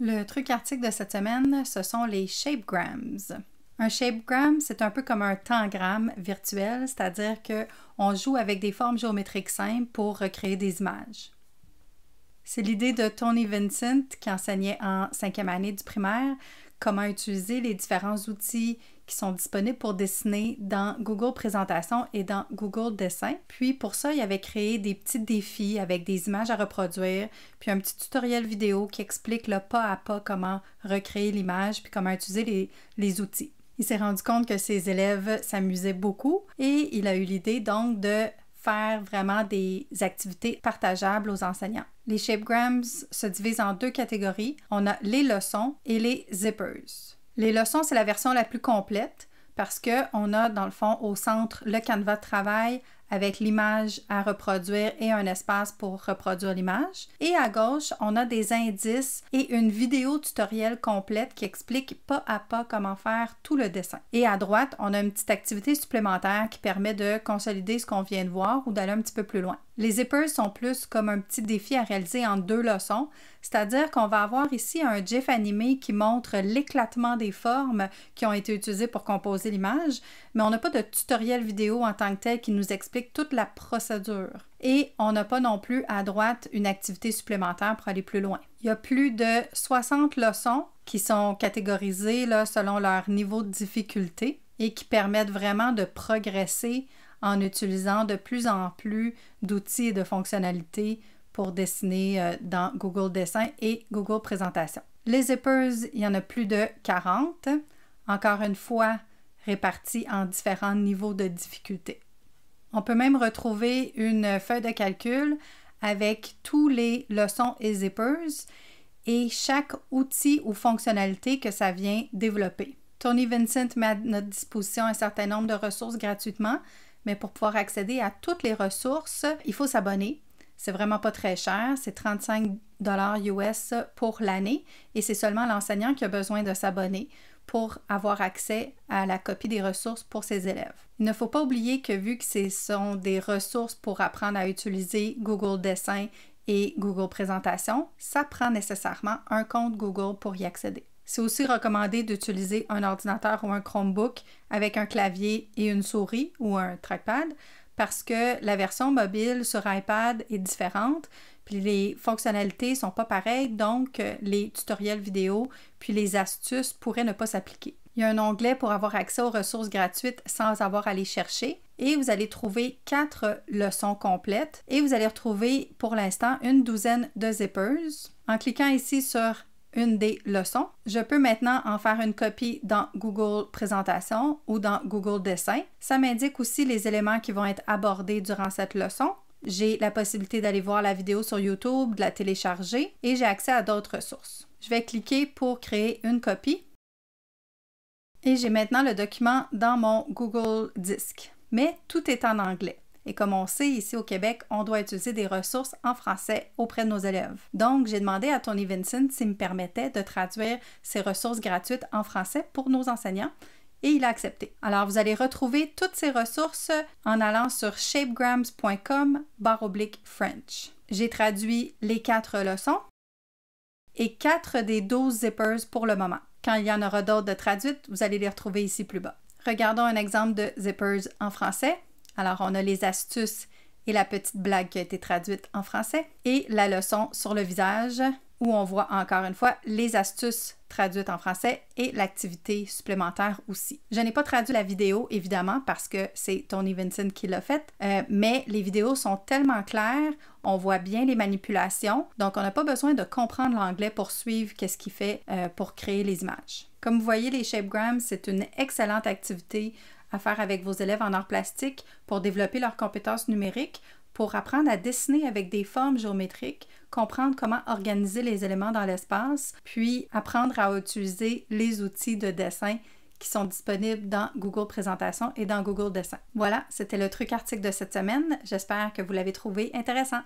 Le truc article de cette semaine, ce sont les shapegrams. Un shapegram, c'est un peu comme un tangram virtuel, c'est-à-dire que on joue avec des formes géométriques simples pour recréer des images. C'est l'idée de Tony Vincent qui enseignait en cinquième année du primaire comment utiliser les différents outils qui sont disponibles pour dessiner dans Google Présentation et dans Google Dessin. Puis pour ça, il avait créé des petits défis avec des images à reproduire, puis un petit tutoriel vidéo qui explique le pas à pas comment recréer l'image, puis comment utiliser les, les outils. Il s'est rendu compte que ses élèves s'amusaient beaucoup et il a eu l'idée donc de faire vraiment des activités partageables aux enseignants. Les shapegrams se divisent en deux catégories. On a les leçons et les zippers. Les leçons, c'est la version la plus complète parce qu'on a, dans le fond, au centre le canevas de travail avec l'image à reproduire et un espace pour reproduire l'image. Et à gauche, on a des indices et une vidéo tutoriel complète qui explique pas à pas comment faire tout le dessin. Et à droite, on a une petite activité supplémentaire qui permet de consolider ce qu'on vient de voir ou d'aller un petit peu plus loin. Les zippers sont plus comme un petit défi à réaliser en deux leçons, c'est-à-dire qu'on va avoir ici un GIF animé qui montre l'éclatement des formes qui ont été utilisées pour composer l'image, mais on n'a pas de tutoriel vidéo en tant que tel qui nous explique toute la procédure. Et on n'a pas non plus à droite une activité supplémentaire pour aller plus loin. Il y a plus de 60 leçons qui sont catégorisées là, selon leur niveau de difficulté et qui permettent vraiment de progresser en utilisant de plus en plus d'outils et de fonctionnalités pour dessiner euh, dans Google Dessin et Google Présentation. Les zippers, il y en a plus de 40, encore une fois répartis en différents niveaux de difficulté. On peut même retrouver une feuille de calcul avec tous les leçons et zippers et chaque outil ou fonctionnalité que ça vient développer. Tony Vincent met à notre disposition un certain nombre de ressources gratuitement, mais pour pouvoir accéder à toutes les ressources, il faut s'abonner. C'est vraiment pas très cher, c'est 35 dollars US pour l'année et c'est seulement l'enseignant qui a besoin de s'abonner pour avoir accès à la copie des ressources pour ses élèves. Il ne faut pas oublier que vu que ce sont des ressources pour apprendre à utiliser Google Dessin et Google Présentation, ça prend nécessairement un compte Google pour y accéder. C'est aussi recommandé d'utiliser un ordinateur ou un Chromebook avec un clavier et une souris ou un trackpad parce que la version mobile sur iPad est différente, puis les fonctionnalités sont pas pareilles, donc euh, les tutoriels vidéo puis les astuces pourraient ne pas s'appliquer. Il y a un onglet pour avoir accès aux ressources gratuites sans avoir à les chercher et vous allez trouver quatre leçons complètes et vous allez retrouver pour l'instant une douzaine de zippers. En cliquant ici sur une des leçons. Je peux maintenant en faire une copie dans Google Présentation ou dans Google Dessin. Ça m'indique aussi les éléments qui vont être abordés durant cette leçon. J'ai la possibilité d'aller voir la vidéo sur YouTube, de la télécharger et j'ai accès à d'autres ressources. Je vais cliquer pour créer une copie et j'ai maintenant le document dans mon Google Disk. mais tout est en anglais. Et comme on sait, ici au Québec, on doit utiliser des ressources en français auprès de nos élèves. Donc, j'ai demandé à Tony Vincent s'il me permettait de traduire ces ressources gratuites en français pour nos enseignants et il a accepté. Alors, vous allez retrouver toutes ces ressources en allant sur shapegrams.com French. J'ai traduit les quatre leçons et quatre des douze zippers pour le moment. Quand il y en aura d'autres de traduites, vous allez les retrouver ici plus bas. Regardons un exemple de zippers en français. Alors, on a les astuces et la petite blague qui a été traduite en français et la leçon sur le visage où on voit encore une fois les astuces traduites en français et l'activité supplémentaire aussi. Je n'ai pas traduit la vidéo évidemment parce que c'est Tony Vincent qui l'a faite, euh, mais les vidéos sont tellement claires, on voit bien les manipulations, donc on n'a pas besoin de comprendre l'anglais pour suivre qu'est-ce qu'il fait euh, pour créer les images. Comme vous voyez, les shapegrams, c'est une excellente activité à faire avec vos élèves en arts plastiques pour développer leurs compétences numériques, pour apprendre à dessiner avec des formes géométriques, comprendre comment organiser les éléments dans l'espace, puis apprendre à utiliser les outils de dessin qui sont disponibles dans Google Présentation et dans Google Dessin. Voilà, c'était le truc article de cette semaine. J'espère que vous l'avez trouvé intéressant.